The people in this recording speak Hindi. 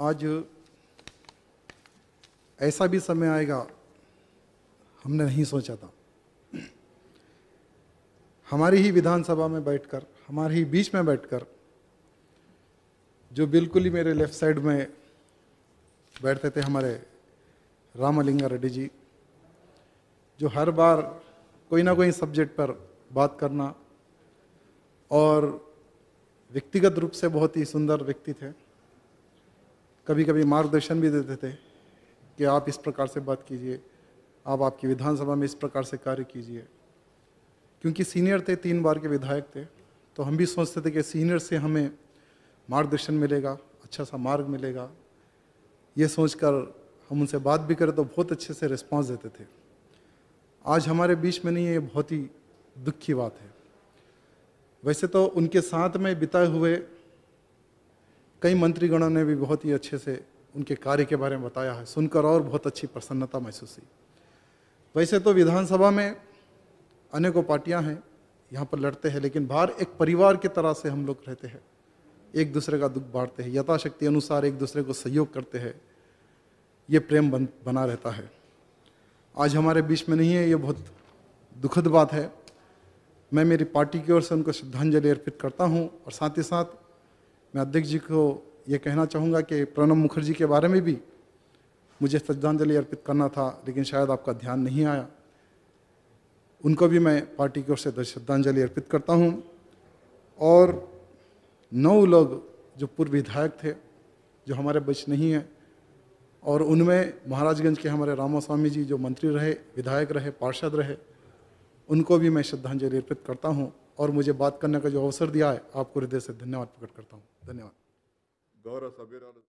आज ऐसा भी समय आएगा हमने नहीं सोचा था हमारी ही विधानसभा में बैठकर हमारे ही बीच में बैठकर जो बिल्कुल ही मेरे लेफ्ट साइड में बैठते थे हमारे रामलिंगा रेड्डी जी जो हर बार कोई ना कोई सब्जेक्ट पर बात करना और व्यक्तिगत रूप से बहुत ही सुंदर व्यक्ति थे कभी कभी मार्गदर्शन भी देते थे कि आप इस प्रकार से बात कीजिए आप आपकी विधानसभा में इस प्रकार से कार्य कीजिए क्योंकि सीनियर थे तीन बार के विधायक थे तो हम भी सोचते थे कि सीनियर से हमें मार्गदर्शन मिलेगा अच्छा सा मार्ग मिलेगा ये सोचकर हम उनसे बात भी करें तो बहुत अच्छे से रिस्पॉन्स देते थे आज हमारे बीच में नहीं है ये बहुत ही दुख की बात है वैसे तो उनके साथ में बिताए हुए कई मंत्रीगणों ने भी बहुत ही अच्छे से उनके कार्य के बारे में बताया है सुनकर और बहुत अच्छी प्रसन्नता महसूस हुई वैसे तो विधानसभा में अनेकों पार्टियां हैं यहाँ पर लड़ते हैं लेकिन बाहर एक परिवार की तरह से हम लोग रहते हैं एक दूसरे का दुख बांटते हैं यथाशक्ति अनुसार एक दूसरे को सहयोग करते हैं ये प्रेम बन बना रहता है आज हमारे बीच में नहीं है ये बहुत दुखद बात है मैं मेरी पार्टी की ओर से उनको श्रद्धांजलि अर्पित करता हूँ और साथ ही साथ मैं अध्यक्ष जी को ये कहना चाहूँगा कि प्रणब मुखर्जी के बारे में भी मुझे श्रद्धांजलि अर्पित करना था लेकिन शायद आपका ध्यान नहीं आया उनको भी मैं पार्टी की ओर से श्रद्धांजलि अर्पित करता हूँ और नौ लोग जो पूर्व विधायक थे जो हमारे बच नहीं हैं और उनमें महाराजगंज के हमारे रामा जी जो मंत्री रहे विधायक रहे पार्षद रहे उनको भी मैं श्रद्धांजलि अर्पित करता हूँ और मुझे बात करने का जो अवसर दिया है आपको हृदय से धन्यवाद प्रकट करता हूँ धन्यवाद गौरव सबेरा